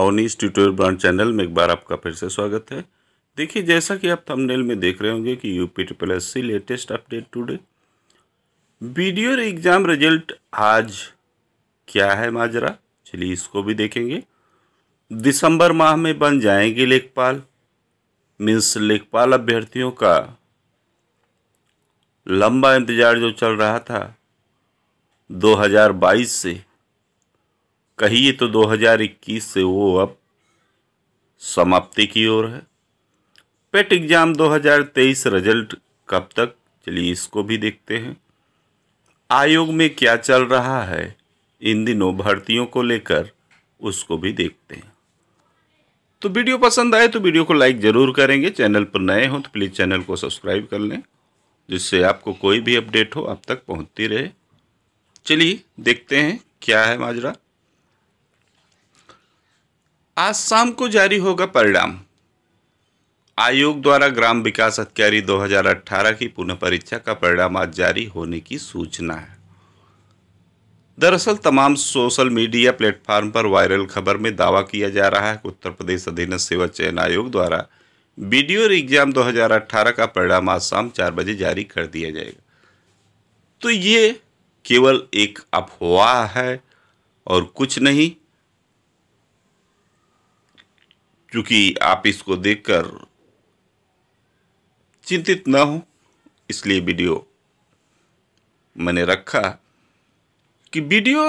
Awanish tutorial brand channel में एक बार आपका फिर से स्वागत है देखिए जैसा कि आप थंबनेल में देख रहे होंगे कि UP triple S C latest update today video exam result आज क्या है माजरा चलिए इसको भी देखेंगे दिसंबर माह में बन जाएंगे लेखपाल मीन्स लेखपाल अभ्यर्थियों का लंबा इंतज़ार जो चल रहा था 2022 से कहिए तो 2021 से वो अब समाप्ति की ओर है पेट एग्ज़ाम 2023 रिजल्ट कब तक चलिए इसको भी देखते हैं आयोग में क्या चल रहा है इन दिनों भर्तियों को लेकर उसको भी देखते हैं तो वीडियो पसंद आए तो वीडियो को लाइक ज़रूर करेंगे चैनल पर नए हों तो प्लीज़ चैनल को सब्सक्राइब कर लें जिससे आपको कोई भी अपडेट हो आप तक पहुंचती रहे चलिए देखते हैं क्या है माजरा आज शाम को जारी होगा परिणाम आयोग द्वारा ग्राम विकास अधिकारी 2018 की पुनः परीक्षा का परिणाम आज जारी होने की सूचना है दरअसल तमाम सोशल मीडिया प्लेटफॉर्म पर वायरल खबर में दावा किया जा रहा है कि उत्तर प्रदेश अधीन सेवा चयन आयोग द्वारा वीडियो और एग्जाम 2018 का परिणाम आज शाम चार बजे जारी कर दिया जाएगा तो ये केवल एक अफवाह है और कुछ नहीं चूंकि आप इसको देखकर चिंतित ना हो इसलिए वीडियो मैंने रखा कि वीडियो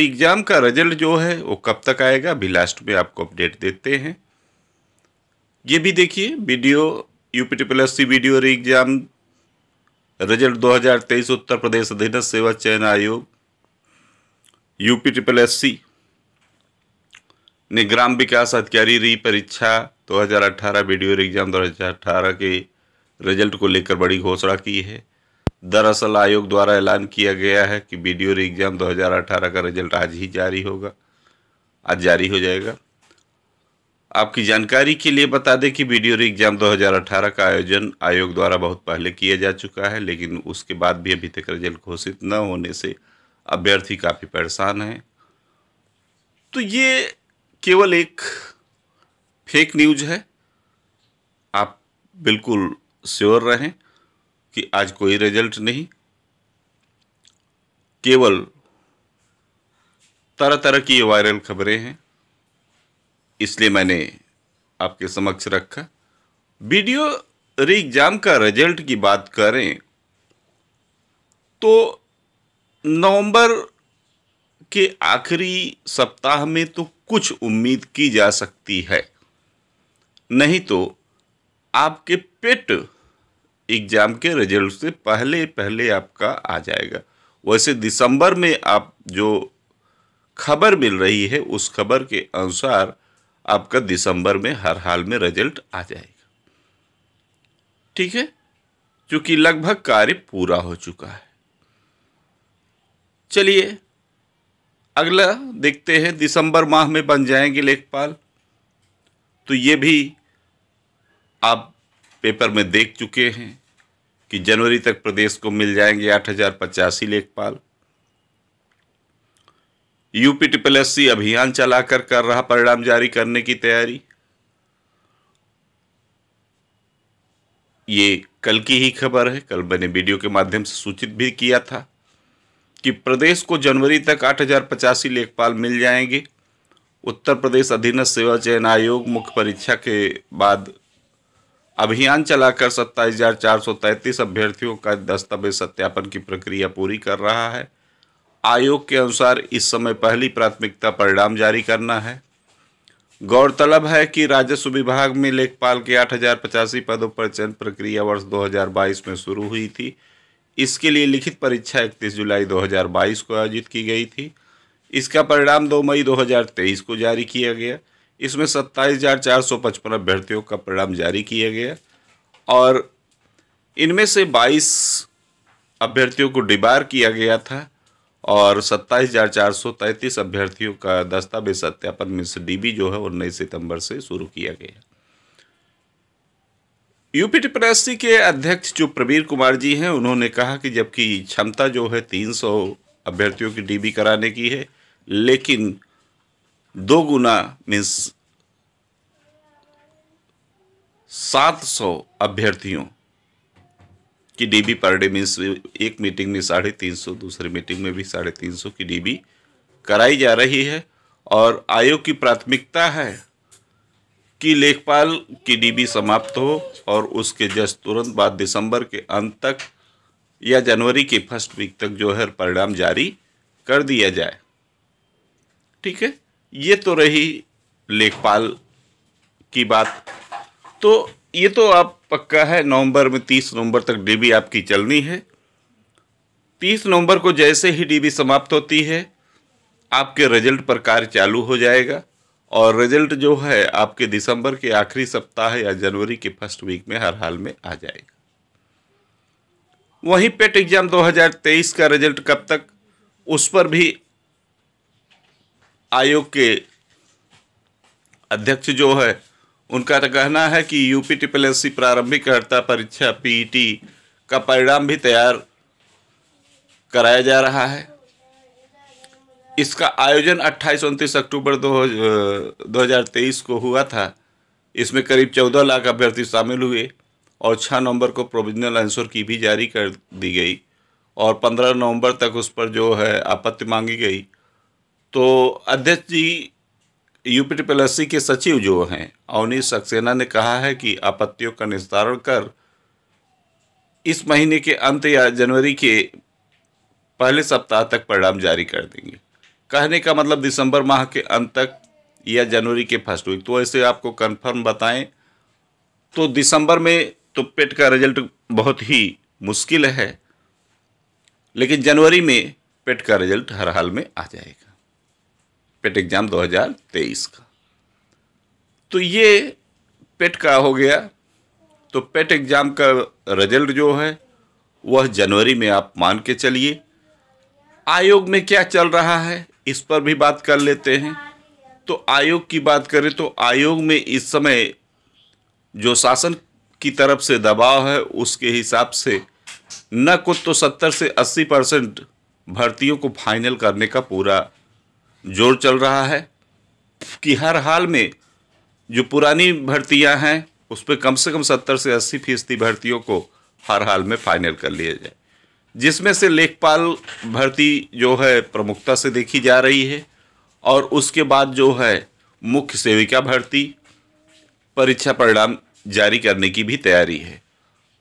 एग्ज़ाम का रिजल्ट जो है वो कब तक आएगा अभी लास्ट में आपको अपडेट देते हैं ये भी देखिए वीडियो यूपीटी plus triple S C video exam result 2023 Uttar Pradesh अधीन सेवा चयन आयोग यूपी ट्रिपल एस सी निग्राम विकास अधिकारी री परीक्षा 2018 वीडियो एग्जाम 2018 के रिजल्ट को लेकर बड़ी घोषणा की है दरअसल आयोग द्वारा ऐलान किया गया है कि वीडियो एग्जाम 2018 का रिजल्ट आज ही जारी होगा आज जारी हो जाएगा आपकी जानकारी के लिए बता दें कि वीडियो एग्जाम 2018 का आयोजन आयोग द्वारा बहुत पहले किया जा चुका है लेकिन उसके बाद भी अभी तक रिजल्ट घोषित न होने से अभ्यर्थी काफ़ी परेशान हैं तो ये केवल एक फेक न्यूज है आप बिल्कुल श्योर रहें कि आज कोई रिजल्ट नहीं केवल तरह तरह की वायरल खबरें हैं इसलिए मैंने आपके समक्ष रखा वीडियो री एग्ज़ाम का रिजल्ट की बात करें तो नवंबर के आखिरी सप्ताह में तो कुछ उम्मीद की जा सकती है नहीं तो आपके पेट एग्ज़ाम के रिजल्ट से पहले पहले आपका आ जाएगा वैसे दिसंबर में आप जो खबर मिल रही है उस खबर के अनुसार आपका दिसंबर में हर हाल में रिजल्ट आ जाएगा ठीक है क्योंकि लगभग कार्य पूरा हो चुका है चलिए अगला देखते हैं दिसंबर माह में बन जाएंगे लेखपाल तो ये भी आप पेपर में देख चुके हैं कि जनवरी तक प्रदेश को मिल जाएंगे आठ हजार पचासी लेखपाल यूपी ट्रिपल एस सी अभियान चलाकर कर रहा परिणाम जारी करने की तैयारी ये कल की ही खबर है कल मैंने वीडियो के माध्यम से सूचित भी किया था कि प्रदेश को जनवरी तक आठ लेखपाल मिल जाएंगे उत्तर प्रदेश अधीन सेवा चयन आयोग मुख्य परीक्षा के बाद अभियान चलाकर सत्ताईस अभ्यर्थियों का दस्तावेज सत्यापन की प्रक्रिया पूरी कर रहा है आयोग के अनुसार इस समय पहली प्राथमिकता परिणाम जारी करना है गौरतलब है कि राजस्व विभाग में लेखपाल के आठ पदों पर चयन प्रक्रिया वर्ष 2022 में शुरू हुई थी इसके लिए लिखित परीक्षा 31 जुलाई 2022 को आयोजित की गई थी इसका परिणाम 2 मई 2023 को जारी किया गया इसमें सत्ताईस हज़ार चार सौ पचपन अभ्यर्थियों का परिणाम जारी किया गया और इनमें से 22 अभ्यर्थियों को डिबार किया गया था और सत्ताईस हज़ार चार सौ तैंतीस अभ्यर्थियों का दस्तावेज सत्यापन मिस डीबी जो है वो नई सितंबर से शुरू किया गया यूपी टिपरासी के अध्यक्ष जो प्रवीर कुमार जी हैं उन्होंने कहा कि जबकि क्षमता जो है 300 अभ्यर्थियों की डीबी कराने की है लेकिन दो गुना मीन्स 700 अभ्यर्थियों की डीबी पर डे मीन्स एक मीटिंग में साढ़े तीन सौ मीटिंग में भी साढ़े तीन सौ की डीबी कराई जा रही है और आयोग की प्राथमिकता है कि लेखपाल की डीबी समाप्त हो और उसके जस्ट तुरंत बाद दिसंबर के अंत तक या जनवरी के फर्स्ट वीक तक जो है परिणाम जारी कर दिया जाए ठीक है ये तो रही लेखपाल की बात तो ये तो आप पक्का है नवंबर में तीस नवंबर तक डीबी आपकी चलनी है तीस नवंबर को जैसे ही डीबी समाप्त होती है आपके रिजल्ट पर कार्य चालू हो जाएगा और रिजल्ट जो है आपके दिसंबर के आखिरी सप्ताह या जनवरी के फर्स्ट वीक में हर हाल में आ जाएगा वहीं पेट एग्जाम 2023 का रिजल्ट कब तक उस पर भी आयोग के अध्यक्ष जो है उनका तो कहना है कि यूपी ट्रिपल एस सी प्रारंभिक हड़ता परीक्षा पीईटी का परिणाम भी तैयार कराया जा रहा है इसका आयोजन 28 उनतीस अक्टूबर दो दो हज़ार तेईस को हुआ था इसमें करीब 14 लाख अभ्यर्थी शामिल हुए और 6 नवंबर को प्रोविजनल आंसर की भी जारी कर दी गई और 15 नवंबर तक उस पर जो है आपत्ति मांगी गई तो अध्यक्ष जी यूपी ट्रिपल के सचिव जो हैं अवनी सक्सेना ने कहा है कि आपत्तियों का निस्तारण कर इस महीने के अंत या जनवरी के पहले सप्ताह तक परिणाम जारी कर देंगे कहने का मतलब दिसंबर माह के अंत तक या जनवरी के फर्स्ट वीक तो ऐसे आपको कंफर्म बताएं तो दिसंबर में तो पेट का रिजल्ट बहुत ही मुश्किल है लेकिन जनवरी में पेट का रिजल्ट हर हाल में आ जाएगा पेट एग्ज़ाम 2023 का तो ये पेट का हो गया तो पेट एग्ज़ाम का रिजल्ट जो है वह जनवरी में आप मान के चलिए आयोग में क्या चल रहा है इस पर भी बात कर लेते हैं तो आयोग की बात करें तो आयोग में इस समय जो शासन की तरफ से दबाव है उसके हिसाब से न कुछ तो सत्तर से अस्सी परसेंट भर्तियों को फाइनल करने का पूरा जोर चल रहा है कि हर हाल में जो पुरानी भर्तियां हैं उस पर कम से कम सत्तर से अस्सी फीसदी भर्तियों को हर हाल में फाइनल कर लिया जाए जिसमें से लेखपाल भर्ती जो है प्रमुखता से देखी जा रही है और उसके बाद जो है मुख्य सेविका भर्ती परीक्षा परिणाम जारी करने की भी तैयारी है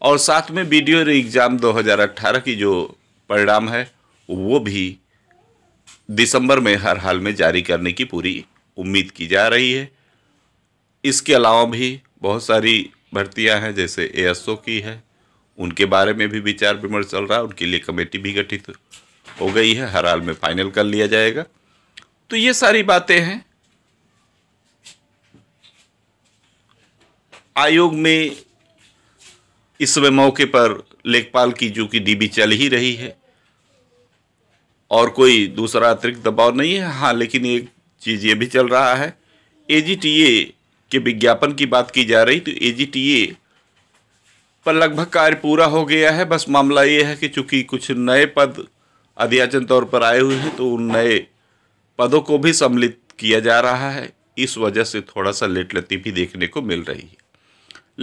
और साथ में बी डी एग्ज़ाम 2018 की जो परिणाम है वो भी दिसंबर में हर हाल में जारी करने की पूरी उम्मीद की जा रही है इसके अलावा भी बहुत सारी भर्तियां हैं जैसे एएसओ की है उनके बारे में भी विचार विमर्श चल रहा है उनके लिए कमेटी भी गठित हो गई है हर हाल में फाइनल कर लिया जाएगा तो ये सारी बातें हैं आयोग में इस समय मौके पर लेखपाल की जो कि डीबी चल ही रही है और कोई दूसरा अतिरिक्त दबाव नहीं है हाँ लेकिन एक चीज़ ये भी चल रहा है एजीटीए के विज्ञापन की बात की जा रही तो एजीटीए पर लगभग कार्य पूरा हो गया है बस मामला ये है कि चूँकि कुछ नए पद अध्याचन तौर पर आए हुए हैं तो उन नए पदों को भी सम्मिलित किया जा रहा है इस वजह से थोड़ा सा लेट भी देखने को मिल रही है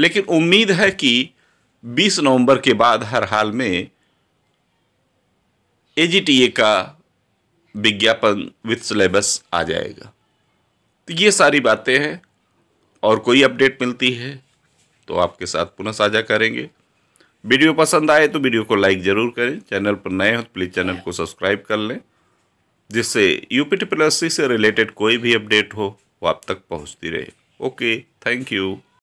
लेकिन उम्मीद है कि 20 नवंबर के बाद हर हाल में ए का विज्ञापन विथ सिलेबस आ जाएगा तो ये सारी बातें हैं और कोई अपडेट मिलती है तो आपके साथ पुनः साझा करेंगे वीडियो पसंद आए तो वीडियो को लाइक ज़रूर करें चैनल पर नए हो तो प्लीज़ चैनल को सब्सक्राइब कर लें जिससे यूपीटी प्लस से रिलेटेड कोई भी अपडेट हो वो आप तक पहुंचती रहे ओके थैंक यू